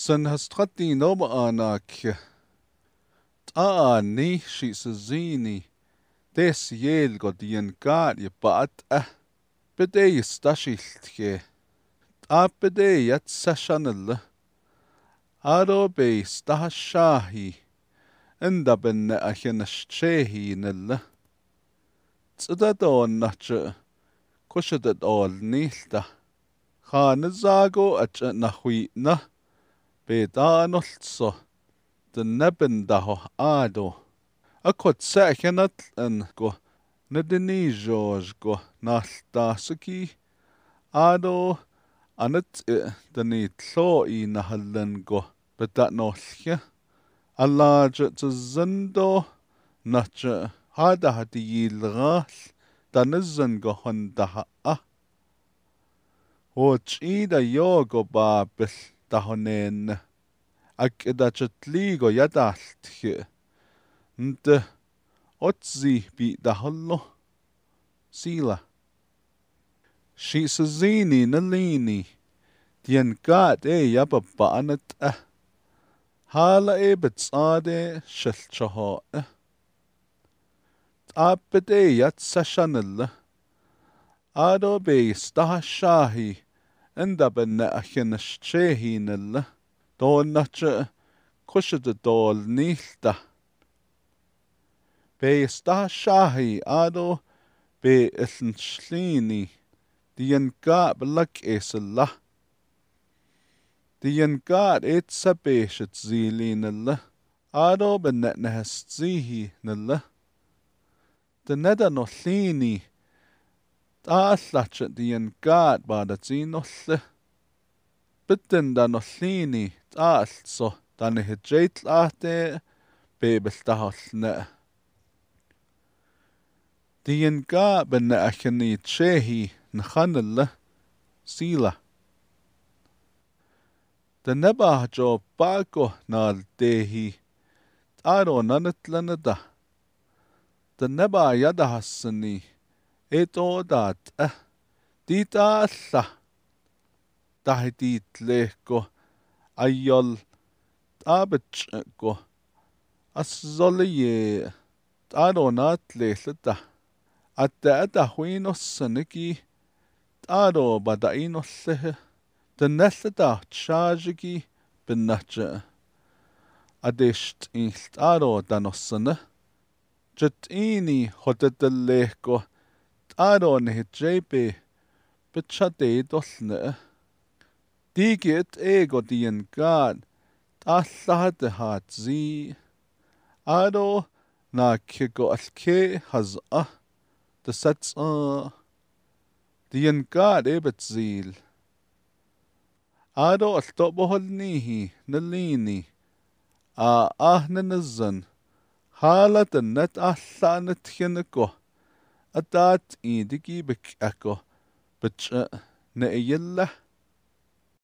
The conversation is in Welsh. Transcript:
Sanhastrati Nobanak Taani Shisazini Des Yelgo Dienkar Yabat Ah eh, Bedei Stashiltke Abedei Yat Sashanal Arobei Stahashahi Indabin Ahinashehi Nil Tzadadon Nacha Kushadat All Nilta Khanzago Acha Nahuitna bedaan olso. Dyna da ho A cwtsa eich yn yn go. Nid yn ni sios go. Nall das y ci. Aado. Anat dyn ni tlo i na hylen go. Bydat nollio. A laja da ha di hada hadi Da Dan zyn zyngo hwn ha a. O chi da ba babill tahonen ak edachatlii go yadaltje Nd otsi bi tahollo sila shi sazini nalini tien kaat e yapapa anat ah e. hala e betsaade shilchaho ah apet e yat sashanilla ado be staha shahi ynda bynna allan ystre Do ylla. tre natcha kusha da dôl da. Be sta shahi do be illyn slini. Di yn gab lag es ylla. Di yn gab et sa besit zilin ylla. Ado bynna nahast zihi nilla. Dyna da no llini. Da allach di yn gad bad a ti nolle. Bydden da nolle ni, da allso, da ni hydreid lade, bebyll da hollne. Di yn gad bynne ac yn ni trehi na chanelle, sila. Da neba jo bago nal dehi, da ro nanetlen da. Da neba yada hasyn ni, etodaat äh eh, titaalla tahtiitleeko ajol taapetsko assolie taaroonaatleellata atta atahuinossanaki taaroo pata'inorlehe tanallata tsaajiki pinnaja adest ill taaroo tanossana jatini hotatalleeko Aaron hedre be bytrade dollne. Digit ego dien gad allad hat zi. Aro na kigo alke has a the sets a dien gad ebet zil. Aro allto bohol nihi nalini a ah nanazan. Hala dynet allan y tchyn y go. اتات ايدكي بك اكو بتش نقيله